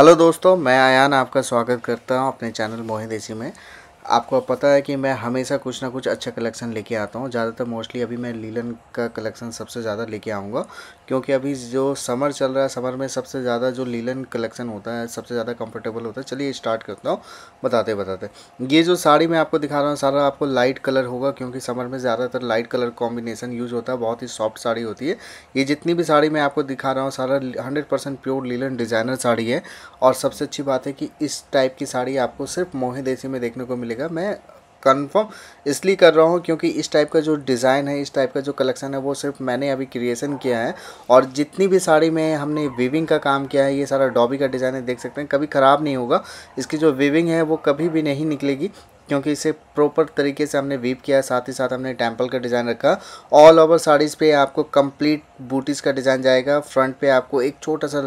hello दोस्तों मैं आयान आपका स्वागत करता हूं अपने चैनल मोहित देसी में आपको पता है कि मैं हमेशा कुछ ना कुछ अच्छा कलेक्शन लेके आता हूँ ज़्यादातर मोस्टली अभी मैं लीलन का कलेक्शन सबसे ज़्यादा लेके आऊँगा क्योंकि अभी जो समर चल रहा है समर में सबसे ज़्यादा जो लीलन कलेक्शन होता है सबसे ज़्यादा कंफर्टेबल होता है चलिए स्टार्ट करता हूँ बताते बताते ये जो साड़ी मैं आपको दिखा रहा हूँ सारा आपको लाइट कलर होगा क्योंकि समर में ज़्यादातर लाइट कलर कॉम्बिनेशन यूज़ होता है बहुत ही सॉफ्ट साड़ी होती है ये जितनी भी साड़ी मैं आपको दिखा रहा हूँ सारा hundred percent pure linen designer sari है और सबसे अच्छी बात है कि इस टाइप की साड़ी आपको सिर्फ मोहे देसी में देखने को मिलेगा जाएगा मैं कन्फर्म इसलिए कर रहा हूँ क्योंकि इस टाइप का जो डिज़ाइन है इस टाइप का जो कलेक्शन है वो सिर्फ मैंने अभी क्रिएशन किया है और जितनी भी साड़ी में हमने वीविंग का काम किया है ये सारा डॉबी का डिज़ाइन है देख सकते हैं कभी ख़राब नहीं होगा इसकी जो वीविंग है वो कभी भी नहीं निकलेगी क्योंकि इसे प्रॉपर तरीके से हमने वीप किया साथ ही साथ हमने टेम्पल का डिज़ाइन रखा ऑल ओवर साड़ीज़ पे आपको कंप्लीट बूटीज़ का डिज़ाइन जाएगा फ्रंट पे आपको एक छोटा सा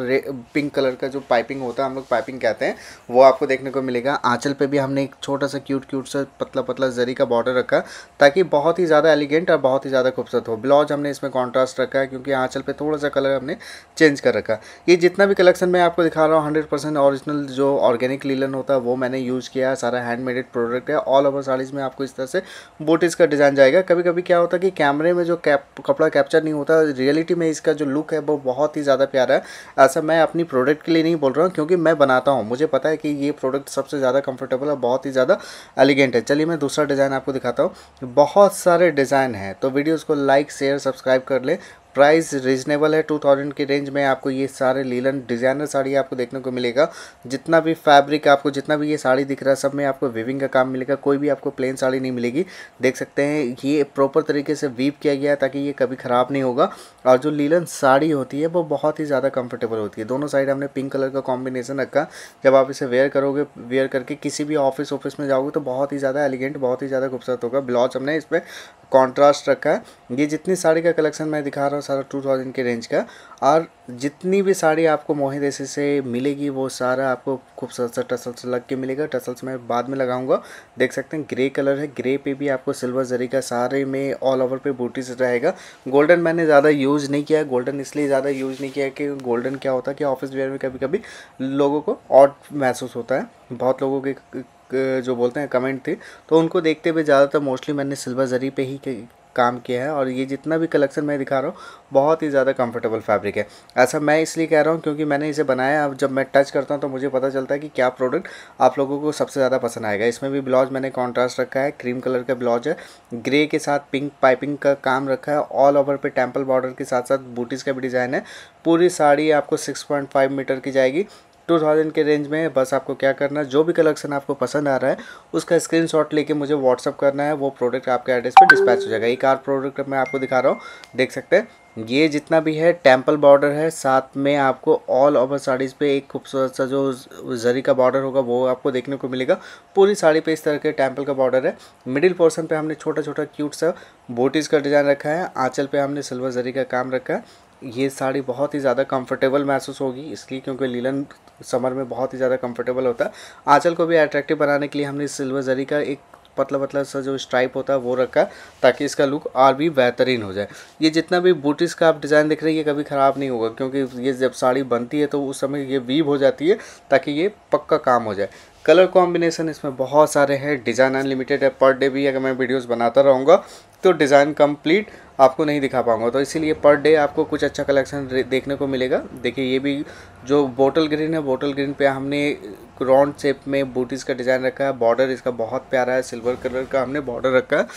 पिंक कलर का जो पाइपिंग होता है हम लोग पाइपिंग कहते हैं वो आपको देखने को मिलेगा आँचल पे भी हमने एक छोटा सा क्यूट क्यूट सा पतला पतला जरी का बॉर्डर रखा ताकि बहुत ही ज़्यादा एलिगेंट और बहुत ही ज़्यादा खूबसूरत हो ब्लाउज हमने इसमें कॉन्ट्रास्ट रखा है क्योंकि आँचल पर थोड़ा सा कलर हमने चेंज कर रखा ये जितना भी कलेक्शन मैं आपको दिखा रहा हूँ हंड्रेड ऑरिजिनल जो ऑर्गेनिक लीलन होता है वो मैंने यूज़ किया सारा हैंडमेडेड प्रोडक्ट है ऑल ओवर साड़ीज़ में आपको इस तरह से बोटिस का डिज़ाइन जाएगा कभी कभी क्या होता है कि कैमरे में जो कैप कपड़ा कैप्चर नहीं होता रियलिटी में इसका जो लुक है वो बहुत ही ज़्यादा प्यारा है ऐसा मैं अपनी प्रोडक्ट के लिए नहीं बोल रहा हूँ क्योंकि मैं बनाता हूँ मुझे पता है कि ये प्रोडक्ट सबसे ज़्यादा कंफर्टेबल और बहुत ही ज़्यादा एलिगेंट है चलिए मैं दूसरा डिज़ाइन आपको दिखाता हूँ बहुत सारे डिज़ाइन हैं तो वीडियोज़ को लाइक शेयर सब्सक्राइब कर लें प्राइस रिजनेबल है टू थाउजेंड की रेंज में आपको ये सारे लीलन डिजाइनर साड़ी आपको देखने को मिलेगा जितना भी फैब्रिक आपको जितना भी ये साड़ी दिख रहा है सब में आपको वीविंग का काम मिलेगा कोई भी आपको प्लेन साड़ी नहीं मिलेगी देख सकते हैं ये प्रॉपर तरीके से वीव किया गया है ताकि ये कभी ख़राब नहीं होगा और जो लीलन साड़ी होती है वो बहुत ही ज़्यादा कंफर्टेबल होती है दोनों साइड हमने पिंक कलर का कॉम्बिनेशन रखा जब आप इसे वेयर करोगे वेयर करके किसी भी ऑफिस ऑफिस में जाओगे तो बहुत ही ज़्यादा एलिगेंट बहुत ही ज़्यादा खूबसूरत होगा ब्लाउज हमने इस पर कॉन्ट्रास्ट रखा है ये जितनी साड़ी का कलेक्शन मैं दिखा रहा हूँ सारा टू थाउजेंड के रेंज का और जितनी भी साड़ी आपको मोहित ऐसे से मिलेगी वो सारा आपको खूबसूरत सा टसल्स लग के मिलेगा टसल्स मैं बाद में लगाऊंगा देख सकते हैं ग्रे कलर है ग्रे पे भी आपको सिल्वर जरी का सारे में ऑल ओवर पे बूटीज रहेगा गोल्डन मैंने ज़्यादा यूज़ नहीं किया गोल्डन इसलिए ज़्यादा यूज़ नहीं किया कि गोल्डन क्या होता है कि ऑफिस वेयर में कभी कभी लोगों को ऑट महसूस होता है बहुत लोगों के जो बोलते हैं कमेंट थे तो उनको देखते हुए ज़्यादातर मोस्टली मैंने सिल्वर जरी पे ही काम किया है और ये जितना भी कलेक्शन मैं दिखा रहा हूँ बहुत ही ज़्यादा कंफर्टेबल फैब्रिक है ऐसा मैं इसलिए कह रहा हूँ क्योंकि मैंने इसे बनाया अब जब मैं टच करता हूँ तो मुझे पता चलता है कि क्या प्रोडक्ट आप लोगों को सबसे ज़्यादा पसंद आएगा इसमें भी ब्लाउज मैंने कॉन्ट्रास्ट रखा है क्रीम कलर का ब्लाउज है ग्रे के साथ पिंक पाइपिंग का काम रखा है ऑल ओवर पे टेम्पल बॉर्डर के साथ साथ बूटीज़ का भी डिज़ाइन है पूरी साड़ी आपको सिक्स मीटर की जाएगी टू थाउजेंड के रेंज में बस आपको क्या करना है जो भी कलेक्शन आपको पसंद आ रहा है उसका स्क्रीन शॉट लेके मुझे व्हाट्सअप करना है वो प्रोडक्ट आपके एड्रेस पर डिस्पैच हो जाएगा एक आर प्रोडक्ट मैं आपको दिखा रहा हूँ देख सकते हैं ये जितना भी है टेम्पल बॉर्डर है साथ में आपको ऑल ओवर साड़ीज़ पे एक खूबसूरत सा जो जरी का बॉर्डर होगा वो आपको देखने को मिलेगा पूरी साड़ी पे इस तरह के टेम्पल का बॉर्डर है मिडिल पोर्शन पे हमने छोटा छोटा क्यूट सा बोटीज़ का डिज़ाइन रखा है आंचल पे हमने सिल्वर जरी का काम रखा है ये साड़ी बहुत ही ज़्यादा कंफर्टेबल महसूस होगी इसलिए क्योंकि लीलन समर में बहुत ही ज़्यादा कंफर्टेबल होता है आंचल को भी अट्रैक्टिव बनाने के लिए हमने सिल्वर जरी का एक पतला पतला सा जो स्ट्राइप होता है वो रखा ताकि इसका लुक और भी बेहतरीन हो जाए ये जितना भी बूटीज़ का आप डिज़ाइन देख रहे हैं ये कभी ख़राब नहीं होगा क्योंकि ये जब साड़ी बनती है तो उस समय ये वीव हो जाती है ताकि ये पक्का काम हो जाए कलर कॉम्बिनेशन इसमें बहुत सारे हैं डिज़ाइन अनलिमिटेड है पर डे भी अगर मैं वीडियोस बनाता रहूँगा तो डिज़ाइन कंप्लीट आपको नहीं दिखा पाऊँगा तो इसीलिए पर डे आपको कुछ अच्छा कलेक्शन देखने को मिलेगा देखिए ये भी जो बोटल ग्रीन है बोटल ग्रीन पे हमने राउंड शेप में बूटीज़ का डिज़ाइन रखा है बॉर्डर इसका बहुत प्यारा है सिल्वर कलर का हमने बॉर्डर रखा है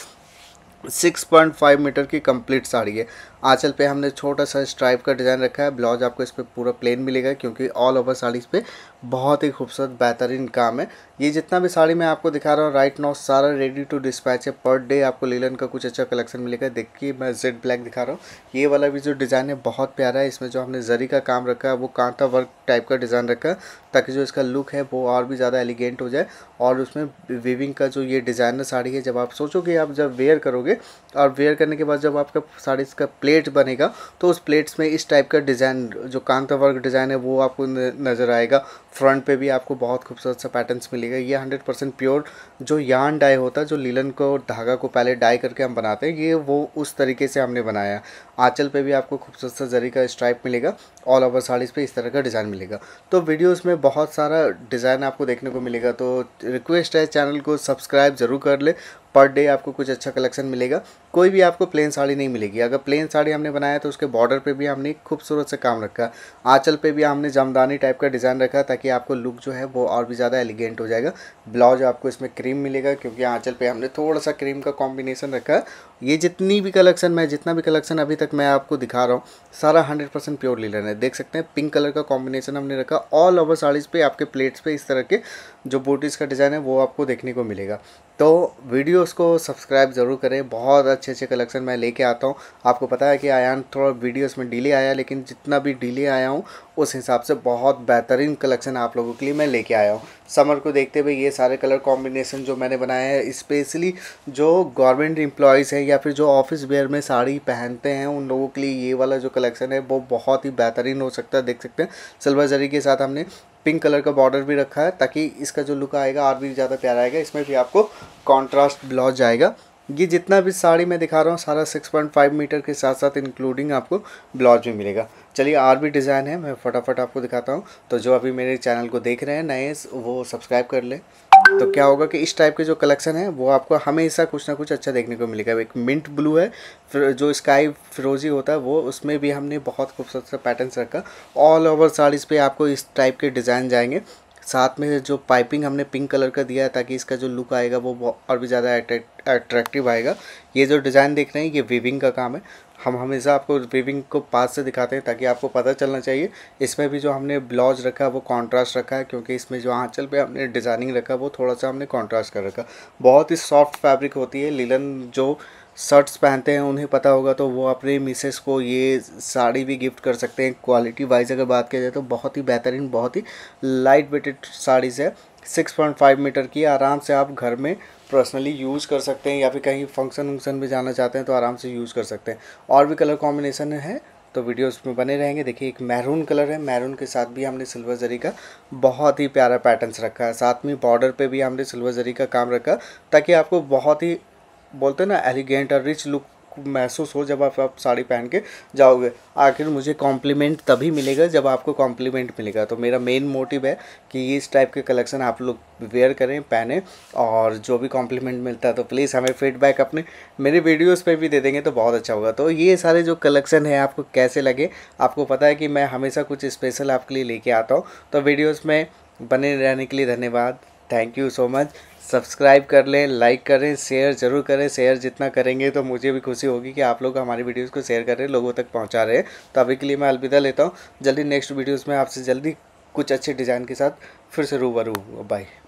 सिक्स पॉइंट फाइव मीटर की कंप्लीट साड़ी है आंचल पे हमने छोटा सा स्ट्राइप का डिज़ाइन रखा है ब्लाउज आपको इस पर पूरा प्लेन मिलेगा क्योंकि ऑल ओवर साड़ी पे बहुत ही खूबसूरत बेहतरीन काम है ये जितना भी साड़ी मैं आपको दिखा रहा हूँ राइट नाउ सारा रेडी टू डिस्पैच है पर डे आपको लीलन का कुछ अच्छा कलेक्शन मिलेगा देखिए मैं जेड ब्लैक दिखा रहा हूँ ये वाला भी जो डिज़ाइन है बहुत प्यारा है इसमें जो हमने जरी का काम रखा है वो कांटा वर्क टाइप का डिज़ाइन रखा है ताकि जो इसका लुक है वो और भी ज़्यादा एलिगेंट हो जाए और उसमें वीविंग का जो ये डिज़ाइनर साड़ी है जब आप सोचोगे आप जब वेयर करोगे करोगे और वेयर करने के बाद जब आपका साड़ी का प्लेट बनेगा तो उस प्लेट्स में इस टाइप का डिज़ाइन जो कांता वर्क डिज़ाइन है वो आपको नज़र आएगा फ्रंट पे भी आपको बहुत खूबसूरत सा पैटर्न्स मिलेगा ये हंड्रेड परसेंट प्योर जो यान डाई होता है जो लीलन को धागा को पहले डाई करके हम बनाते हैं ये वो उस तरीके से हमने बनाया आँचल पर भी आपको खूबसूरत सा जरी का स्ट्राइप मिलेगा ऑल ओवर साड़ीज़ पर इस तरह का डिज़ाइन मिलेगा तो वीडियोज़ में बहुत सारा डिज़ाइन आपको देखने को मिलेगा तो रिक्वेस्ट है चैनल को सब्सक्राइब ज़रूर कर ले पर डे आपको कुछ अच्छा कलेक्शन मिलेगा कोई भी आपको प्लेन साड़ी नहीं मिलेगी अगर प्लेन साड़ी हमने बनाया तो उसके बॉर्डर पे भी हमने खूबसूरत से काम रखा आँचल पे भी हमने जमदानी टाइप का डिज़ाइन रखा ताकि आपको लुक जो है वो और भी ज़्यादा एलिगेंट हो जाएगा ब्लाउज आपको इसमें क्रीम मिलेगा क्योंकि आँचल पर हमने थोड़ा सा क्रीम का कॉम्बिनेशन रखा ये जितनी भी कलेक्शन मैं जितना भी कलेक्शन अभी तक मैं आपको दिखा रहा हूँ सारा हंड्रेड परसेंट प्योर लीलन है देख सकते हैं पिंक कलर का कॉम्बिनेसन हमने रखा ऑल ओवर साड़ीज़ पे आपके प्लेट्स पे इस तरह के जो बोटीज़ का डिज़ाइन है वो आपको देखने को मिलेगा तो वीडियोस को सब्सक्राइब ज़रूर करें बहुत अच्छी अच्छे अच्छे कलेक्शन मैं लेके आता हूँ आपको पता है कि आयान थोड़ा वीडियोस में डिले आया लेकिन जितना भी डिले आया हूँ उस हिसाब से बहुत बेहतरीन कलेक्शन आप लोगों के लिए मैं लेके आया हूँ समर को देखते हुए ये सारे कलर कॉम्बिनेशन जो मैंने बनाए हैं स्पेशली जो गवर्नमेंट एम्प्लॉयज़ हैं या फिर जो ऑफिस वेयर में साड़ी पहनते हैं उन लोगों के लिए ये वाला जो कलेक्शन है वो बहुत ही बेहतरीन हो सकता है देख सकते हैं सिल्वर जरी के साथ हमने पिंक कलर का बॉर्डर भी रखा है ताकि इसका जो लुक आएगा और भी ज़्यादा प्यारा आएगा इसमें भी आपको कॉन्ट्रास्ट ब्लाउज आएगा ये जितना भी साड़ी मैं दिखा रहा हूँ सारा 6.5 मीटर के साथ साथ इंक्लूडिंग आपको ब्लाउज में मिलेगा चलिए और भी डिज़ाइन है मैं फटाफट आपको दिखाता हूँ तो जो अभी मेरे चैनल को देख रहे हैं नए वो सब्सक्राइब कर लें तो क्या होगा कि इस टाइप के जो कलेक्शन है वो आपको हमेशा कुछ ना कुछ अच्छा देखने को मिलेगा एक मिंट ब्लू है फिर जो स्काई फिरोजी होता है वो उसमें भी हमने बहुत खूबसूरत सा पैटर्न रखा ऑल ओवर साड़ीज़ पे आपको इस टाइप के डिज़ाइन जाएंगे साथ में जो पाइपिंग हमने पिंक कलर का दिया है ताकि इसका जो लुक आएगा वो और भी ज़्यादा अट्रैक्टिव आएगा ये जो डिज़ाइन देख रहे हैं ये वीविंग का काम है हम हमेशा आपको वीविंग को पास से दिखाते हैं ताकि आपको पता चलना चाहिए इसमें भी जो हमने ब्लाउज रखा है वो कॉन्ट्रास्ट रखा है क्योंकि इसमें जो आँचल पर हमने डिज़ाइनिंग रखा वो थोड़ा सा हमने कॉन्ट्रास्ट कर रखा बहुत ही सॉफ्ट फैब्रिक होती है लीलन जो शर्ट्स पहनते हैं उन्हें पता होगा तो वो अपने मिसेस को ये साड़ी भी गिफ्ट कर सकते हैं क्वालिटी वाइज अगर बात किया जाए तो बहुत ही बेहतरीन बहुत ही लाइट वेटेड साड़ीज़ है सिक्स पॉइंट फाइव मीटर की आराम से आप घर में पर्सनली यूज़ कर सकते हैं या फिर कहीं फंक्शन वंक्शन भी जाना चाहते हैं तो आराम से यूज़ कर सकते हैं और भी कलर कॉम्बिनेशन है तो वीडियो उसमें बने रहेंगे देखिए एक मैरून कलर है मैरून के साथ भी हमने सिल्वर जरी का बहुत ही प्यारा पैटर्न्स रखा है साथ में बॉर्डर पे भी हमने सिल्वर जरी का काम रखा ताकि आपको बहुत ही बोलते हैं ना एलिगेंट और रिच लुक महसूस हो जब आप, आप साड़ी पहन के जाओगे आखिर मुझे कॉम्प्लीमेंट तभी मिलेगा जब आपको कॉम्प्लीमेंट मिलेगा तो मेरा मेन मोटिव है कि इस टाइप के कलेक्शन आप लोग वेयर करें पहने और जो भी कॉम्प्लीमेंट मिलता है तो प्लीज़ हमें फीडबैक अपने मेरे वीडियोस पे भी दे देंगे तो बहुत अच्छा होगा तो ये सारे जो कलेक्शन है आपको कैसे लगे आपको पता है कि मैं हमेशा कुछ स्पेशल आपके लिए लेके आता हूँ तो वीडियोज़ में बने रहने के लिए धन्यवाद thank you so much subscribe कर लें लाइक करें शेयर ज़रूर करें शेयर जितना करेंगे तो मुझे भी खुशी होगी कि आप लोग हमारी वीडियोस को शेयर कर रहे हैं लोगों तक पहुंचा रहे हैं तो अभी के लिए मैं अलविदा लेता हूं जल्दी नेक्स्ट वीडियोस में आपसे जल्दी कुछ अच्छे डिज़ाइन के साथ फिर से रूबरू बाय